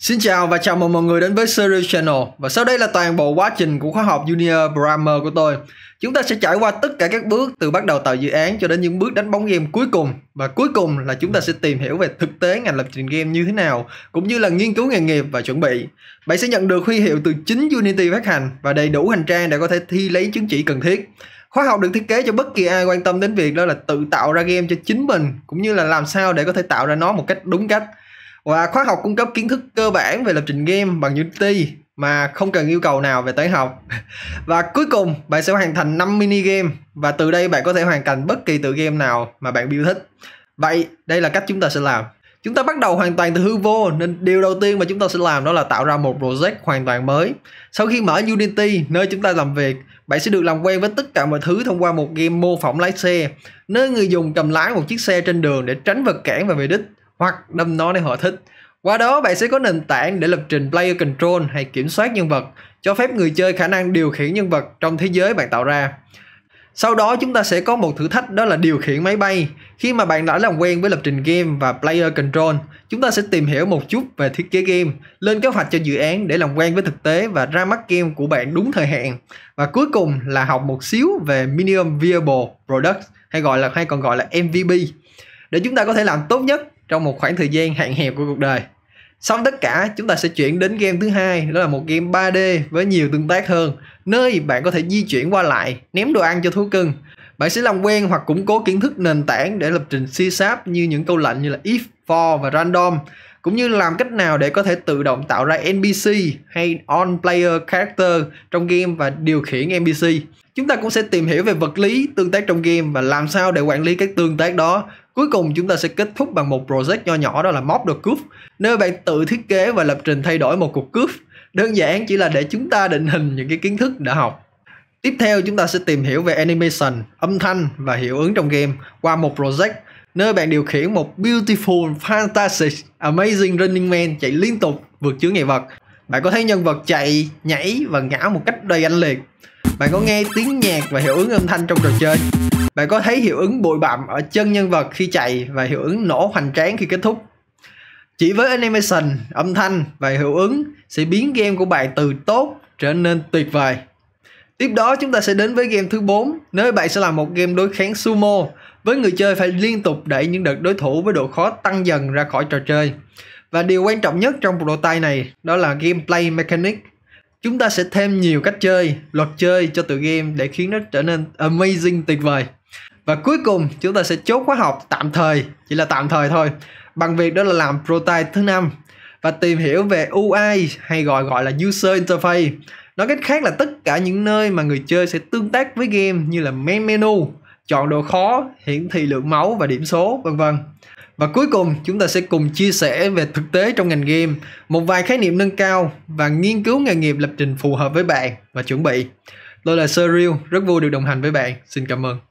Xin chào và chào mừng mọi người đến với Series Channel và sau đây là toàn bộ quá trình của khóa học Junior Programmer của tôi. Chúng ta sẽ trải qua tất cả các bước từ bắt đầu tạo dự án cho đến những bước đánh bóng game cuối cùng và cuối cùng là chúng ta sẽ tìm hiểu về thực tế ngành lập trình game như thế nào cũng như là nghiên cứu nghề nghiệp và chuẩn bị. Bạn sẽ nhận được huy hiệu từ chính Unity phát hành và đầy đủ hành trang để có thể thi lấy chứng chỉ cần thiết. Khóa học được thiết kế cho bất kỳ ai quan tâm đến việc đó là tự tạo ra game cho chính mình cũng như là làm sao để có thể tạo ra nó một cách đúng cách và khóa học cung cấp kiến thức cơ bản về lập trình game bằng Unity mà không cần yêu cầu nào về toán học. Và cuối cùng, bạn sẽ hoàn thành 5 mini game và từ đây bạn có thể hoàn thành bất kỳ tựa game nào mà bạn yêu thích. Vậy, đây là cách chúng ta sẽ làm. Chúng ta bắt đầu hoàn toàn từ hư vô nên điều đầu tiên mà chúng ta sẽ làm đó là tạo ra một project hoàn toàn mới. Sau khi mở Unity nơi chúng ta làm việc, bạn sẽ được làm quen với tất cả mọi thứ thông qua một game mô phỏng lái xe, nơi người dùng cầm lái một chiếc xe trên đường để tránh vật cản và về đích hoặc đâm nó để họ thích. Qua đó bạn sẽ có nền tảng để lập trình player control hay kiểm soát nhân vật, cho phép người chơi khả năng điều khiển nhân vật trong thế giới bạn tạo ra. Sau đó chúng ta sẽ có một thử thách đó là điều khiển máy bay. Khi mà bạn đã làm quen với lập trình game và player control, chúng ta sẽ tìm hiểu một chút về thiết kế game, lên kế hoạch cho dự án để làm quen với thực tế và ra mắt game của bạn đúng thời hạn. Và cuối cùng là học một xíu về minimum viable product hay gọi là hay còn gọi là MVP để chúng ta có thể làm tốt nhất trong một khoảng thời gian hạn hẹp của cuộc đời sau tất cả chúng ta sẽ chuyển đến game thứ hai đó là một game 3D với nhiều tương tác hơn nơi bạn có thể di chuyển qua lại ném đồ ăn cho thú cưng bạn sẽ làm quen hoặc củng cố kiến thức nền tảng để lập trình C sharp như những câu lệnh như là if, for và random cũng như làm cách nào để có thể tự động tạo ra NPC hay on player character trong game và điều khiển NPC chúng ta cũng sẽ tìm hiểu về vật lý tương tác trong game và làm sao để quản lý các tương tác đó cuối cùng chúng ta sẽ kết thúc bằng một project nho nhỏ đó là móc được cướp nơi bạn tự thiết kế và lập trình thay đổi một cục cướp đơn giản chỉ là để chúng ta định hình những cái kiến thức đã học tiếp theo chúng ta sẽ tìm hiểu về animation âm thanh và hiệu ứng trong game qua một project nơi bạn điều khiển một beautiful, fantastic, amazing running man chạy liên tục vượt chướng ngại vật. Bạn có thấy nhân vật chạy, nhảy và ngã một cách đầy anh liệt bạn có nghe tiếng nhạc và hiệu ứng âm thanh trong trò chơi bạn có thấy hiệu ứng bụi bặm ở chân nhân vật khi chạy và hiệu ứng nổ hoành tráng khi kết thúc chỉ với animation âm thanh và hiệu ứng sẽ biến game của bạn từ tốt trở nên tuyệt vời Tiếp đó chúng ta sẽ đến với game thứ 4, nơi bạn sẽ là một game đối kháng sumo, với người chơi phải liên tục đẩy những đợt đối thủ với độ khó tăng dần ra khỏi trò chơi. Và điều quan trọng nhất trong cuộc độ tay này đó là gameplay mechanic Chúng ta sẽ thêm nhiều cách chơi, luật chơi cho tựa game để khiến nó trở nên amazing tuyệt vời. Và cuối cùng chúng ta sẽ chốt khóa học tạm thời, chỉ là tạm thời thôi, bằng việc đó là làm prototype thứ năm và tìm hiểu về UI hay gọi gọi là user interface. Nói cách khác là tất cả những nơi mà người chơi sẽ tương tác với game như là main menu, chọn độ khó, hiển thị lượng máu và điểm số, vân vân. Và cuối cùng, chúng ta sẽ cùng chia sẻ về thực tế trong ngành game, một vài khái niệm nâng cao và nghiên cứu nghề nghiệp lập trình phù hợp với bạn và chuẩn bị. Tôi là Sir Real, rất vui được đồng hành với bạn. Xin cảm ơn.